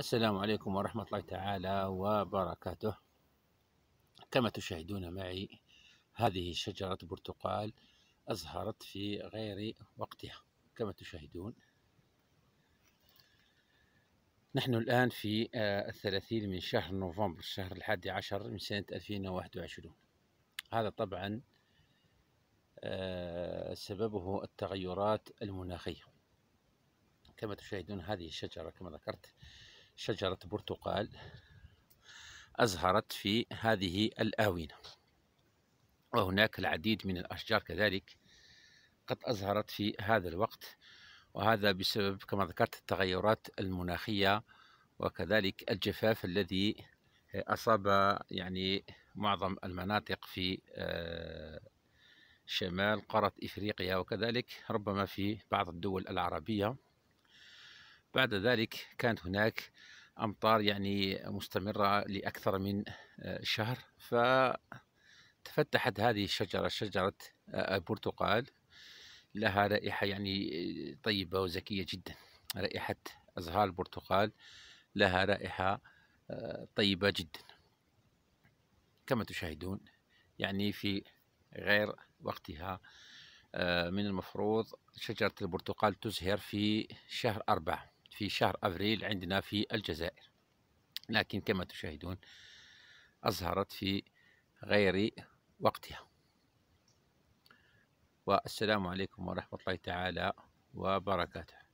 السلام عليكم ورحمة الله تعالى وبركاته كما تشاهدون معي هذه شجرة برتقال أزهرت في غير وقتها كما تشاهدون نحن الآن في آه، الثلاثين من شهر نوفمبر الشهر الحادي عشر من سنة 2021 هذا طبعا آه، سببه التغيرات المناخية كما تشاهدون هذه الشجرة كما ذكرت شجرة برتقال أزهرت في هذه الآونة وهناك العديد من الأشجار كذلك قد أزهرت في هذا الوقت وهذا بسبب كما ذكرت التغيرات المناخية وكذلك الجفاف الذي أصاب يعني معظم المناطق في آه، شمال قارة إفريقيا وكذلك ربما في بعض الدول العربية بعد ذلك كانت هناك أمطار يعني مستمرة لأكثر من آه، شهر فتفتحت هذه الشجرة شجرة آه، البرتقال لها رائحة يعني آه، طيبة وزكية جدا رائحة أزهار البرتقال لها رائحة طيبة جدا كما تشاهدون يعني في غير وقتها من المفروض شجرة البرتقال تزهر في شهر أربعة في شهر أبريل عندنا في الجزائر لكن كما تشاهدون أظهرت في غير وقتها والسلام عليكم ورحمة الله تعالى وبركاته